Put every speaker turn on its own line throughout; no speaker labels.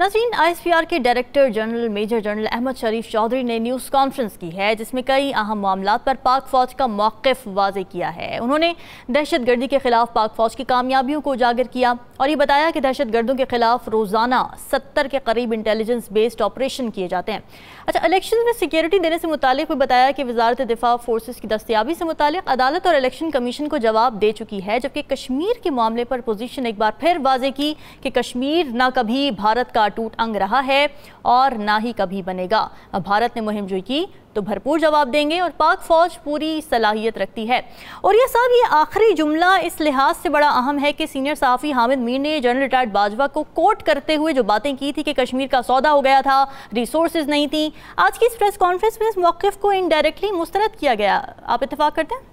नजरीन ISPR के director general major general Ahmed Sharif Chaudhry ने news conference की है जिसमें कई अहम मामला पर पाक फ़ौज का मौक़ वाज किया है उन्होंने दहशत गर्दी के ख़िलाफ़ पाक फ़ौज की कामयाबियों को उजागर किया और ये बताया कि दहशत गर्दों के ख़िलाफ़ रोज़ाना सत्तर के करीब इंटेलिजेंस बेस्ड ऑपरेशन किए जाते हैं अच्छा इलेक्शन में सिक्योरिटी देने से मुतक भी बताया कि वजारत दिफा फोर्स की दस्तियाबी से मुतल अदालत और इलेक्शन कमीशन को जवाब दे चुकी है जबकि कश्मीर के मामले पर पोजीशन एक बार फिर वाजे की कि कश्मीर ना कभी भारत का का अटूट अंग रहा है और ना ही कभी बनेगा भारत ने मुहिम जो की तो भरपूर जवाब देंगे और पाक फौज पूरी सलाहियत रखती है और यह सब ये आखिरी जुमला इस लिहाज से बड़ा अहम है कि सीनियर सहाफ़ी हामिद मीर ने जनरल रिटायर्ड बाजवा को कोट करते हुए जो बातें की थी कि कश्मीर का सौदा हो गया था रिसोर्स नहीं थी आज की इस प्रेस कॉन्फ्रेंस में इस मौकफ को इनडायरेक्टली मुस्तरद किया गया आप इतफाक़ करते हैं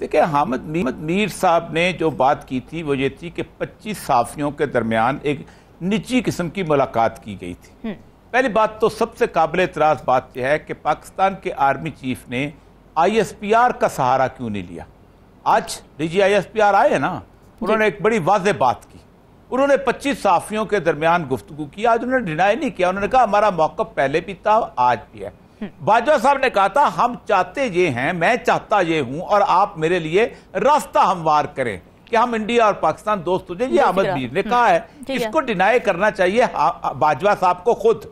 देखिए हामद मीमद मीर साहब ने जो बात की थी वो ये थी कि 25 साफियों के दरमियान एक निजी किस्म की मुलाकात की गई थी हम्म। पहली बात तो सबसे काबिल इतराज बात यह है कि पाकिस्तान के आर्मी चीफ ने आईएसपीआर का सहारा क्यों नहीं लिया आज डीजी आईएसपीआर आए हैं ना उन्होंने एक बड़ी वाज बात की उन्होंने 25 साफियों के दरमियान गुफ्तु की आज उन्होंने डिनाई नहीं किया उन्होंने कहा हमारा मौका पहले भी था आज भी है बाजवा साहब ने कहा था हम चाहते ये हैं मैं चाहता ये हूं और आप मेरे लिए रास्ता हमवार करें कि हम इंडिया और पाकिस्तान दोस्त हो जाए ये अहमद मीर हाँ। ने कहा है हाँ। इसको डिनाई करना चाहिए बाजवा साहब को खुद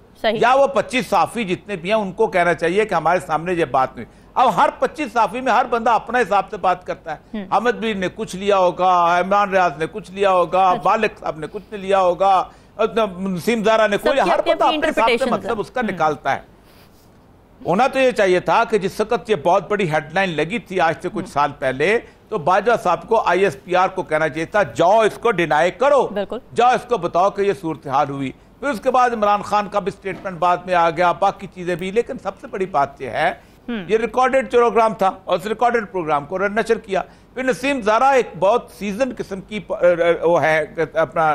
या वो 25 साफी जितने भी हैं उनको कहना चाहिए कि हमारे सामने ये बात नहीं अब हर 25 साफी में हर बंदा अपने हिसाब से बात करता है हम्म। अहमद मीर ने कुछ लिया होगा इमरान रियाज ने कुछ लिया होगा अच्छा। बालिक साहब ने कुछ लिया होगा नसीम जारा ने कोई हर बंदा अपने हिसाब से मतलब उसका हम्म। निकालता है होना तो ये चाहिए था कि जिस वक्त ये बहुत बड़ी हेडलाइन लगी थी आज से कुछ हम्म। साल पहले तो बाजवा साहब को आईएसपीआर को कहना चाहिए था जाओ इसको डिनाई करो जाओ इसको बताओ कि ये सूरत हाल हुई फिर उसके बाद इमरान खान का भी स्टेटमेंट बाद में आ गया बाकी चीजें भी लेकिन सबसे बड़ी बात यह है हम्म। ये रिकॉर्डेड प्रोग्राम था और उस रिकॉर्डेड प्रोग्राम को नशर किया फिर नसीम जारा एक बहुत सीजन किस्म की वो है अपना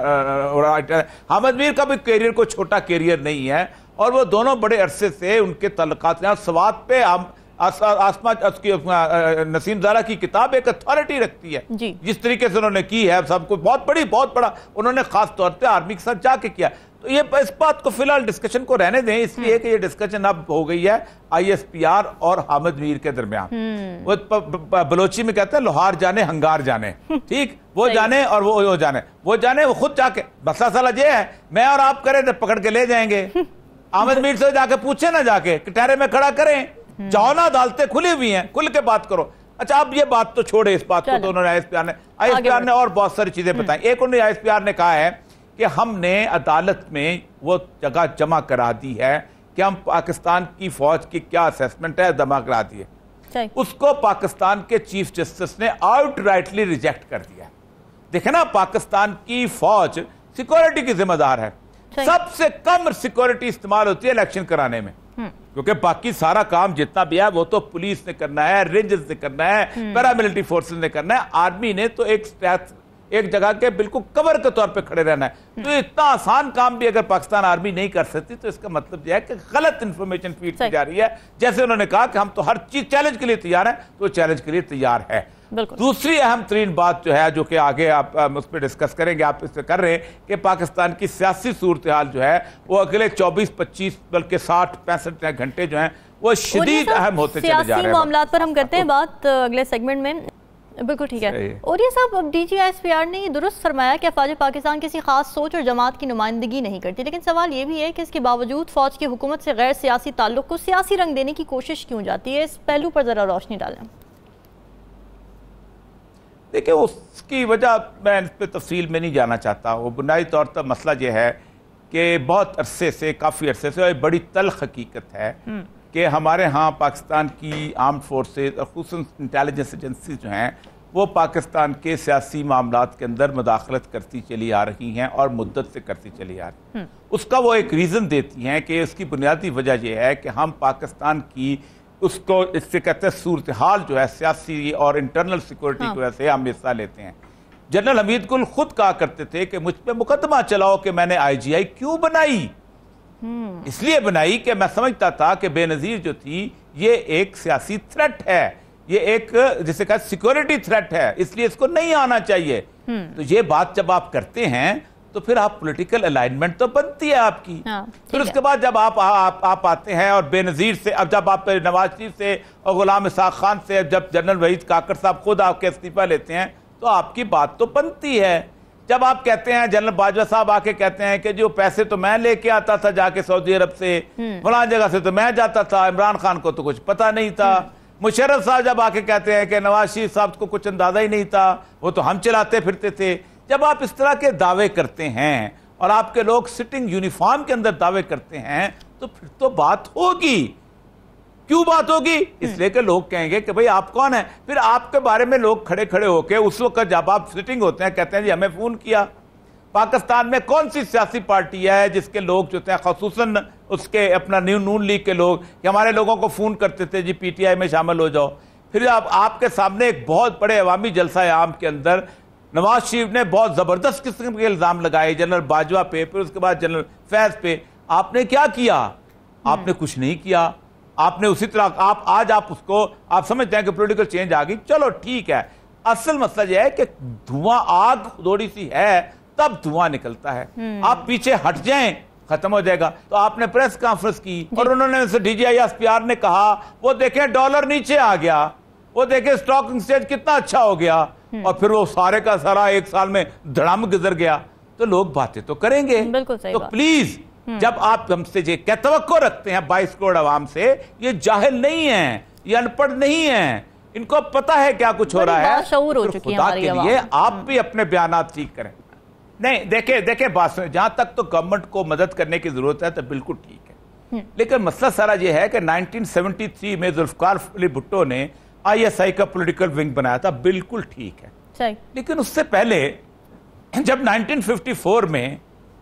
हम मीर का भी करियर को छोटा करियर नहीं है और वो दोनों बड़े अरसे से उनके तलक़ात स्वाद पे आसमा उसकी नसीम जारा की किताब एक अथॉरिटी रखती है जिस तरीके से उन्होंने की है सबको बहुत बड़ी बहुत बड़ा उन्होंने खास तौर पे आर्मी के साथ जाके किया तो ये इस बात को फिलहाल डिस्कशन को रहने दें इसलिए हम्म। कि ये डिस्कशन अब हो गई है आईएसपीआर और हामिद मीर के दरमियान हम्म। वो बलोची में कहते हैं लोहार जाने हंगार जाने ठीक वो जाने और वो, वो जाने वो जाने वो खुद जाके बसा सला ये है मैं और आप करें तो पकड़ के ले जाएंगे आमिर मीर से जाके पूछे ना जाके कटहरे में खड़ा करें ना अदालतें खुली हुई हैं खुल के बात करो अच्छा अब ये बात तो छोड़े इस बात को तो उन्होंने आर ने आई एस पी आर ने और बहुत सारी चीजें हम्म। बताई एक उन्होंने आई एस पी आर ने कहा है कि हमने अदालत में वो जगह जमा करा दी है कि हम पाकिस्तान की फौज की क्या असेसमेंट है जमा करा दी है उसको पाकिस्तान के चीफ जस्टिस ने आउटराइटली रिजेक्ट कर दिया देखे ना पाकिस्तान की फौज सिक्योरिटी की जिम्मेदार है सबसे कम सिक्योरिटी इस्तेमाल होती है इलेक्शन कराने में हम्म। क्योंकि बाकी सारा काम जितना भी है वो तो पुलिस ने करना है रेंजर्स ने करना है पैरामिलिट्री हम्म। फोर्सेस ने करना है आर्मी ने तो एक एक जगह के बिल्कुल कवर के तौर पे खड़े रहना है हम्म। तो इतना आसान काम भी अगर पाकिस्तान आर्मी नहीं कर सकती तो इसका मतलब यह है कि गलत इंफॉर्मेशन फीड की जा रही है जैसे उन्होंने कहा कि हम तो हर चीज चैलेंज तो के लिए तैयार है तो चैलेंज के लिए तैयार है दूसरी अहम तरीन बात जो है जो कि आगे आप उस पर डिस्कस करेंगे आप इससे कर रहे हैं कि पाकिस्तान की सियासी सूरत हाल जो है वो अगले 24 25 बल्कि साठ पैंसठ घंटे जो हैं वो शदीद अहम होते चले जा रहे हैं मामला
पर हम करते हैं बात अगले सेगमेंट में बिल्कुल ठीक है और ये साहब D G S P R ने दुरुस्त फरमाया कि अफवाज पाकिस्तान किसी खास सोच और जमात की नुमाइंदगी नहीं करती लेकिन सवाल ये भी है कि इसके बावजूद फौज की हुकूमत से गैर सियासी ताल्लुक को सियासी रंग देने की कोशिश क्यों जाती है इस पहलू पर ज़रा रोशनी डालें
देखिए उसकी वजह मैं इस पर तफसील में नहीं जाना चाहता वो बुनियादी तौर पर मसला ये है कि बहुत अरसे से काफ़ी अरसे से और बड़ी तलख हकीकत है हम्म। कि हमारे यहाँ पाकिस्तान की आर्म फोर्सेज और खूस इंटेलिजेंस एजेंसी जो हैं वो पाकिस्तान के सियासी मामला के अंदर मुदाखलत करती चली आ रही हैं और मुद्दत से करती चली आ रही हम्म। उसका वो एक रीज़न देती हैं कि उसकी बुनियादी वजह यह है कि हम पाकिस्तान की उसको इससे कहते हैं सूरत हाल जो है सियासी और इंटरनल सिक्योरिटी हाँ। को ऐसे हम हिस्सा लेते हैं जनरल हमीद गुल खुद कहा करते थे कि मुझ पर मुकदमा चलाओ कि मैंने आईजीआई क्यों बनाई हम्म। इसलिए बनाई कि मैं समझता था कि बेनज़ीर जो थी ये एक सियासी थ्रेट है ये एक जिसे कहा सिक्योरिटी थ्रेट है इसलिए इसको नहीं आना चाहिए हम्म। तो ये बात जब आप करते हैं तो फिर आप पॉलिटिकल अलाइनमेंट तो बनती है आपकी हाँ, फिर उसके बाद जब आप आ, आप आते हैं और बेनज़ीर से अब जब आप नवाज शरीफ से और गुलाम इसाक खान से जब जनरल वहीद काकर साहब खुद आपके इस्तीफा लेते हैं तो आपकी बात तो बनती है जब आप कहते हैं जनरल बाजवा साहब आके कहते हैं कि जो पैसे तो मैं लेके आता था जाके सऊदी अरब से हम्म। फला जगह से तो मैं जाता था इमरान खान को तो कुछ पता नहीं था हम्म। मुशरफ साहब जब आके कहते हैं कि नवाज शरीफ साहब को कुछ अंदाजा ही नहीं था वो तो हम चलाते फिरते थे जब आप इस तरह के दावे करते हैं और आपके लोग सिटिंग यूनिफॉर्म के अंदर दावे करते हैं तो फिर तो बात होगी क्यों बात होगी हम्म। इसलिए कि लोग कहेंगे कि भाई आप कौन है फिर आपके बारे में लोग खड़े खड़े होकर उस वक्त जब आप सिटिंग होते हैं कहते हैं जी हमें फ़ोन किया पाकिस्तान में कौन सी सियासी पार्टी है जिसके लोग जो थे खसूस उसके अपना न्यू नून लीग के लोग कि हमारे लोगों को फ़ोन करते थे जी पीटीआई में शामिल हो जाओ फिर आप आपके सामने एक बहुत बड़े अवामी जलसा आम के अंदर नवाज शरीफ ने बहुत ज़बरदस्त किस्म के इल्ज़ाम लगाए जनरल बाजवा पे फिर उसके बाद जनरल फैज पे आपने क्या किया हम्म। आपने कुछ नहीं किया आपने उसी तरह आप आज आप उसको आप समझते हैं कि पोलिटिकल चेंज आ गई चलो ठीक है असल मसला यह है कि धुआं आग थोड़ी सी है तब धुआं निकलता है हम्म। आप पीछे हट जाए खत्म हो जाएगा तो आपने प्रेस कॉन्फ्रेंस की और उन्होंने डीजीआईएसपीआर ने कहा वो देखें डॉलर नीचे आ गया वो देखें स्टॉक एक्सचेंज कितना अच्छा हो गया हम्म। और फिर वो सारे का सारा एक साल में धड़ाम गुजर गया तो लोग बातें तो करेंगे सही तो प्लीज हम्म। जब आप हमसे ये तवक्को रखते हैं बाईस करोड़ आवाम से ये जाहिल नहीं है ये अनपढ़ नहीं है इनको पता है क्या कुछ हो रहा है शूर हो तो चुकी खुदा के लिए आप हम्म। भी अपने बयान ठीक करें नहीं देखे देखे बात सुन जहां तक तो गवर्नमेंट को मदद करने की जरूरत है तो बिल्कुल ठीक है लेकिन मसला सारा यह है कि 1973 में जुल्फकार अली भुट्टो ने आईएसआई का पॉलिटिकल विंग बनाया था बिल्कुल ठीक है सही लेकिन उससे पहले जब 1954 में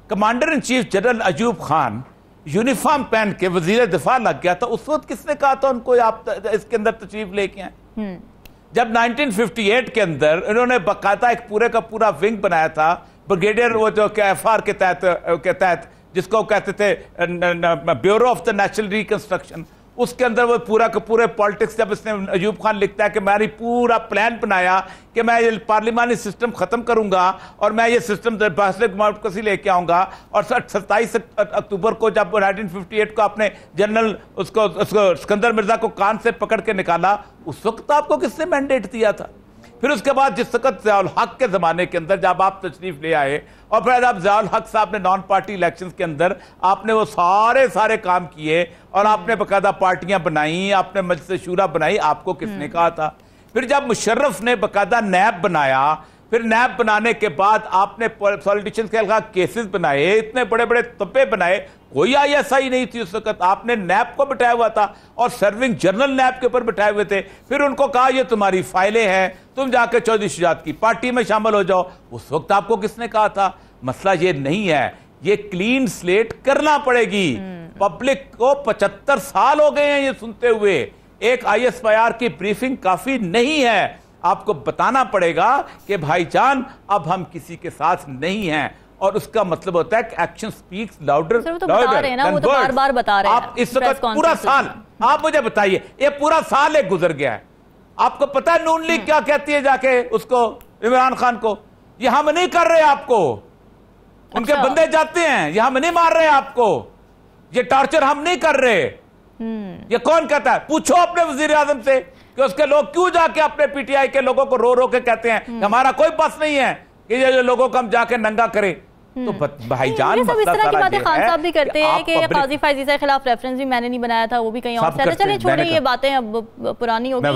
commander in chief general Ayub Khan uniform पहन के वजीर दिफा लग गया था तो उस वक्त किसने कहा था उनको आप इसके अंदर तशरीफ लेके आए हम्म। जब 1958 के अंदर इन्होंने बकायदा एक पूरे का पूरा विंग बनाया था ब्रिगेडियर वो जो एफ आर के तहत के तहत जिसको कहते थे bureau of the national reconstruction उसके अंदर वो पूरा का पूरे पॉलिटिक्स जब इसने अयूब खान लिखता है कि मैंने पूरा प्लान बनाया कि मैं ये पार्लिमानी सिस्टम ख़त्म करूंगा और मैं ये सिस्टम डेमोक्रेसी लेके आऊंगा और सत्ताईस अक्टूबर को जब 1958 को आपने जनरल उसको, उसको सिकंदर मिर्ज़ा को कान से पकड़ के निकाला उस वक्त तो आपको किसने मैंडेट दिया था फिर उसके बाद जिस वक्त जयाल हक के ज़माने के अंदर जब आप तशरीफ़ ले आए और फिर आप जयाल हक साहब ने नॉन पार्टी इलेक्शंस के अंदर आपने वो सारे सारे काम किए और आपने बकायदा पार्टियां बनाई आपने मजलिस शूरा बनाई आपको किसने हम्म। कहा था फिर जब मुशर्रफ ने बकायदा नैब बनाया फिर नैब बनाने के बाद आपने पॉलिटिशियंस के खिलाफ केसेस बनाए इतने बड़े बड़े तब्बे बनाए कोई आई एस आई नहीं थी उस वक्त आपने नैब को बिठाया हुआ था और सर्विंग जनरल नैब के ऊपर बिठाए हुए थे फिर उनको कहा ये तुम्हारी फाइलें हैं तुम जाकर चौधरी शुजात की पार्टी में शामिल हो जाओ उस वक्त आपको किसने कहा था मसला ये नहीं है ये क्लीन स्लेट करना पड़ेगी हम्म। पब्लिक को पचहत्तर साल हो गए हैं ये सुनते हुए एक आई की ब्रीफिंग काफी नहीं है आपको बताना पड़ेगा कि भाईचान अब हम किसी के साथ नहीं हैं और उसका मतलब होता है कि एक्शन स्पीक्स लाउडर लाउडर तो, तो
बार बता रहे आप इस वक्त पूरा साल
आप मुझे बताइए ये पूरा साल एक गुजर गया है आपको पता है नून लीग हम्म। क्या कहती है जाके उसको इमरान खान को ये हम नहीं कर रहे आपको उनके अच्छा। बंदे जाते हैं ये हम नहीं मार रहे आपको ये टॉर्चर हम नहीं कर रहे हम्म। ये कौन कहता है पूछो अपने वजीर आजम से कि उसके लोग क्यों जाके अपने पीटीआई के लोगों को रो रो के कहते हैं हम्म। हमारा कोई बस नहीं है कि ये लोगों को हम जाके नंगा करें हम्म। तो भाईजान सब इस तरह की बातें खान साहब भी करते हैं कि काजी
के खिलाफ रेफरेंस भी मैंने नहीं बनाया था वो भी कहीं और अच्छा, चले छोड़े ये बातें अब पुरानी हो गई